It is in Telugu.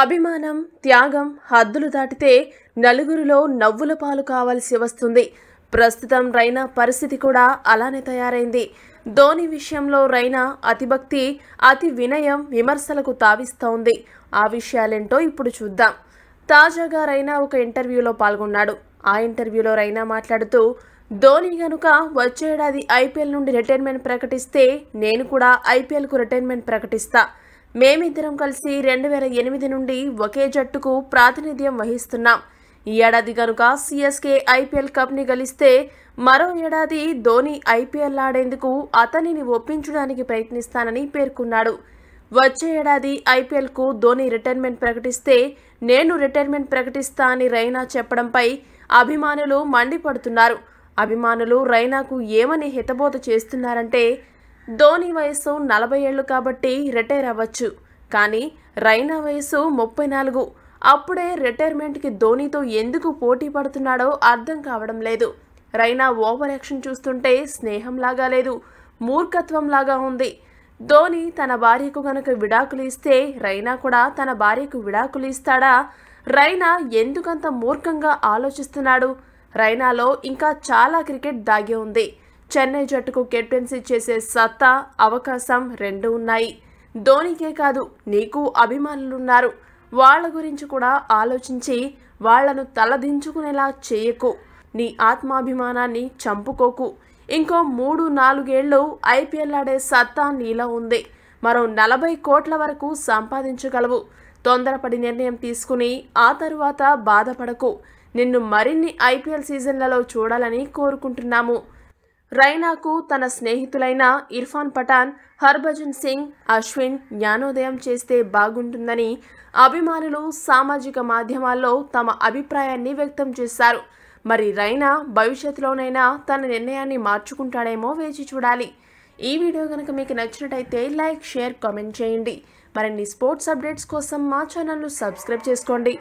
అభిమానం త్యాగం హద్దులు దాటితే నలుగురిలో నవ్వుల పాలు కావాల్సి వస్తుంది ప్రస్తుతం రైనా పరిస్థితి కూడా అలానే తయారైంది ధోని విషయంలో రైనా అతిభక్తి అతి వినయం విమర్శలకు తావిస్తోంది ఆ విషయాలేంటో ఇప్పుడు చూద్దాం తాజాగా రైనా ఒక ఇంటర్వ్యూలో పాల్గొన్నాడు ఆ ఇంటర్వ్యూలో రైనా మాట్లాడుతూ ధోని గనుక వచ్చేడాది ఐపీఎల్ నుండి రిటైర్మెంట్ ప్రకటిస్తే నేను కూడా ఐపీఎల్కు రిటైర్మెంట్ ప్రకటిస్తా మేమిద్దరం కలిసి రెండు వేల ఎనిమిది నుండి ఒకే జట్టుకు ప్రాతినిధ్యం వహిస్తున్నాం ఈ ఏడాది కనుక సిఎస్కే ఐపీఎల్ కప్ని గెలిస్తే మరో ఏడాది ధోని ఐపీఎల్ ఆడేందుకు అతనిని ఒప్పించడానికి ప్రయత్నిస్తానని పేర్కొన్నాడు వచ్చే ఏడాది ఐపీఎల్కు ధోని రిటైర్మెంట్ ప్రకటిస్తే నేను రిటైర్మెంట్ ప్రకటిస్తా అని రైనా చెప్పడంపై అభిమానులు మండిపడుతున్నారు అభిమానులు రైనాకు ఏమని హితబోధ చేస్తున్నారంటే ధోని వయసు నలభై ఏళ్ళు కాబట్టి రిటైర్ అవ్వచ్చు కానీ రైనా వయసు ముప్పై నాలుగు అప్పుడే రిటైర్మెంట్కి ధోనితో ఎందుకు పోటీ పడుతున్నాడో అర్థం కావడం లేదు రైనా ఓవర్ యాక్షన్ చూస్తుంటే స్నేహంలాగా లేదు మూర్ఖత్వంలాగా ఉంది ధోని తన భార్యకు గనక విడాకులు ఇస్తే రైనా కూడా తన భార్యకు విడాకులు ఇస్తాడా రైనా ఎందుకంత మూర్ఖంగా ఆలోచిస్తున్నాడు రైనాలో ఇంకా చాలా క్రికెట్ దాగి ఉంది చెన్నై జట్టుకు కెప్టెన్సీ చేసే సత్తా అవకాశం రెండు ఉన్నాయి ధోనికే కాదు నీకు అభిమానులున్నారు వాళ్ళ గురించి కూడా ఆలోచించి వాళ్లను తలదించుకునేలా చేయకు నీ ఆత్మాభిమానాన్ని చంపుకోకు ఇంకో మూడు నాలుగేళ్లు ఐపీఎల్ ఆడే సత్తా నీలో ఉంది మరో నలభై కోట్ల వరకు సంపాదించగలవు తొందరపడి నిర్ణయం తీసుకుని ఆ తరువాత బాధపడకు నిన్ను మరిన్ని ఐపీఎల్ సీజన్లలో చూడాలని కోరుకుంటున్నాము రైనాకు తన స్నేహితులైన ఇర్ఫాన్ పఠాన్ హర్భజన్ సింగ్ అశ్విన్ జ్ఞానోదయం చేస్తే బాగుంటుందని అభిమానులు సామాజిక మాధ్యమాల్లో తమ అభిప్రాయాన్ని వ్యక్తం చేశారు మరి రైనా భవిష్యత్తులోనైనా తన నిర్ణయాన్ని మార్చుకుంటాడేమో వేచి చూడాలి ఈ వీడియో కనుక మీకు నచ్చినట్టయితే లైక్ షేర్ కామెంట్ చేయండి మరిన్ని స్పోర్ట్స్ అప్డేట్స్ కోసం మా ఛానల్ను సబ్స్క్రైబ్ చేసుకోండి